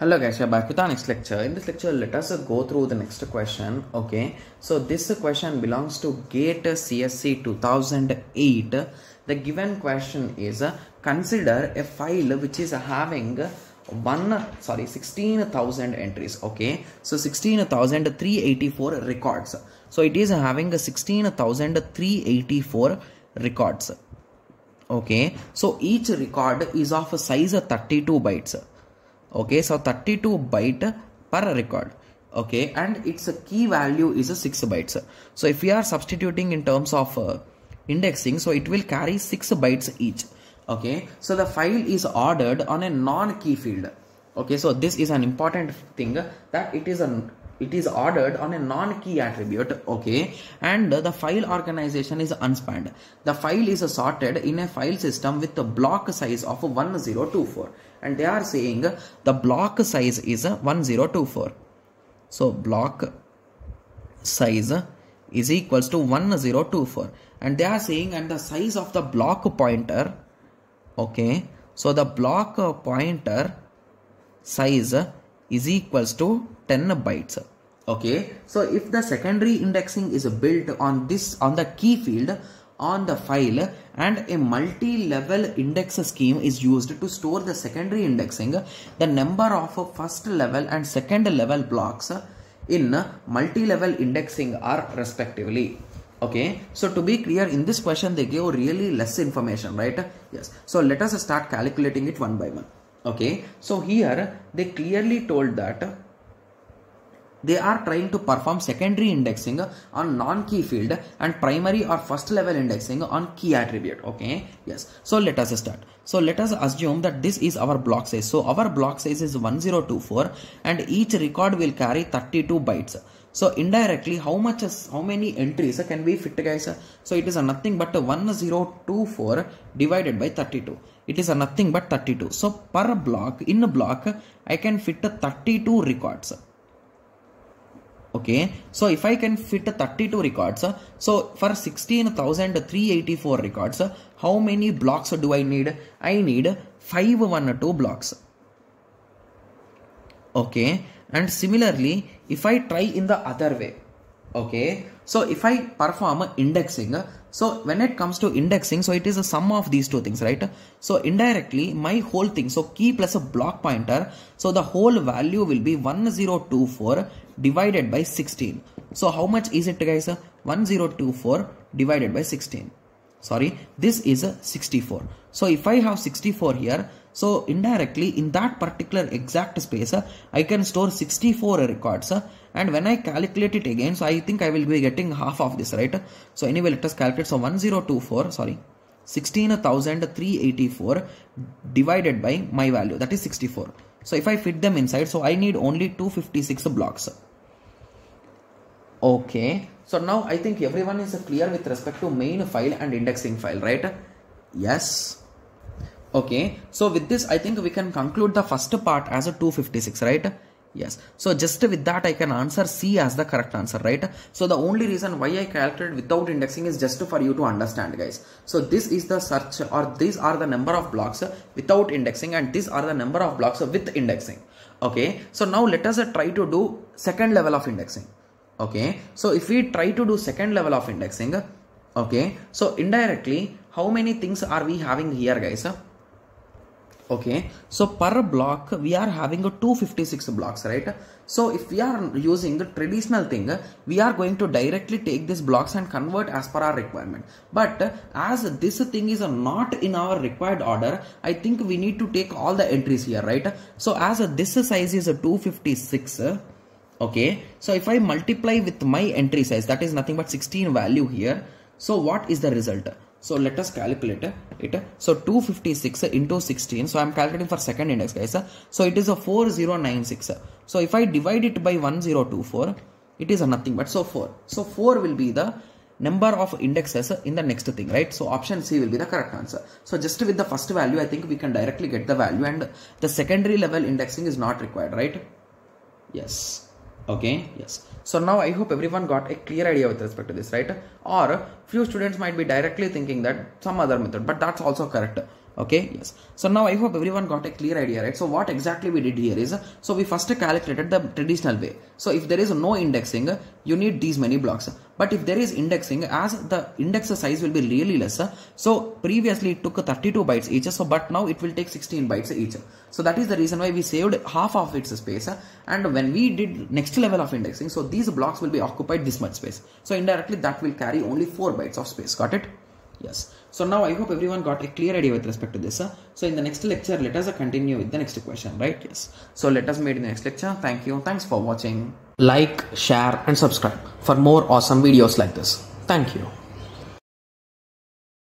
hello guys we are back with our next lecture in this lecture let us go through the next question okay so this question belongs to gate csc 2008 the given question is consider a file which is having one sorry 16000 entries okay so 16384 records so it is having 16384 records okay so each record is of a size 32 bytes okay so 32 byte per record okay and its key value is 6 bytes so if we are substituting in terms of uh, indexing so it will carry 6 bytes each okay so the file is ordered on a non key field okay so this is an important thing that it is a it is ordered on a non-key attribute okay and the file organization is unspanned the file is sorted in a file system with the block size of 1024 and they are saying the block size is 1024 so block size is equals to 1024 and they are saying and the size of the block pointer okay so the block pointer size is equals to 10 bytes okay so if the secondary indexing is built on this on the key field on the file and a multi-level index scheme is used to store the secondary indexing the number of first level and second level blocks in multi-level indexing are respectively okay so to be clear in this question they gave really less information right yes so let us start calculating it one by one okay so here they clearly told that they are trying to perform secondary indexing on non-key field and primary or first level indexing on key attribute okay yes so let us start so let us assume that this is our block size so our block size is 1024 and each record will carry 32 bytes so indirectly how much is how many entries can we fit guys so it is nothing but 1024 divided by 32 it is nothing but 32 so per block in a block i can fit 32 records okay so if i can fit 32 records uh, so for 16384 records uh, how many blocks do i need i need 512 blocks okay and similarly if i try in the other way okay so if i perform indexing so when it comes to indexing so it is a sum of these two things right so indirectly my whole thing so key plus a block pointer so the whole value will be 1024 divided by 16 so how much is it guys 1024 divided by 16 sorry this is a 64 so if i have 64 here so indirectly in that particular exact space uh, i can store 64 records uh, and when i calculate it again so i think i will be getting half of this right so anyway let us calculate so 1024 sorry 16384 divided by my value that is 64 so if i fit them inside so i need only 256 blocks okay so now I think everyone is clear with respect to main file and indexing file, right? Yes. Okay. So with this, I think we can conclude the first part as a 256, right? Yes. So just with that, I can answer C as the correct answer, right? So the only reason why I calculated without indexing is just for you to understand, guys. So this is the search or these are the number of blocks without indexing and these are the number of blocks with indexing. Okay. So now let us try to do second level of indexing okay so if we try to do second level of indexing okay so indirectly how many things are we having here guys okay so per block we are having 256 blocks right so if we are using the traditional thing we are going to directly take these blocks and convert as per our requirement but as this thing is not in our required order i think we need to take all the entries here right so as this size is 256 okay so if i multiply with my entry size that is nothing but 16 value here so what is the result so let us calculate it so 256 into 16 so i'm calculating for second index guys so it is a 4096 so if i divide it by 1024 it is a nothing but so 4 so 4 will be the number of indexes in the next thing right so option c will be the correct answer so just with the first value i think we can directly get the value and the secondary level indexing is not required right yes okay yes so now i hope everyone got a clear idea with respect to this right or few students might be directly thinking that some other method but that's also correct okay yes so now i hope everyone got a clear idea right so what exactly we did here is so we first calculated the traditional way so if there is no indexing you need these many blocks but if there is indexing as the index size will be really less so previously it took 32 bytes each so but now it will take 16 bytes each so that is the reason why we saved half of its space and when we did next level of indexing so these blocks will be occupied this much space so indirectly that will carry only 4 bytes of space got it Yes. So now I hope everyone got a clear idea with respect to this. Huh? So in the next lecture, let us continue with the next question, right? Yes. So let us meet in the next lecture. Thank you. Thanks for watching. Like, share and subscribe for more awesome videos like this. Thank you.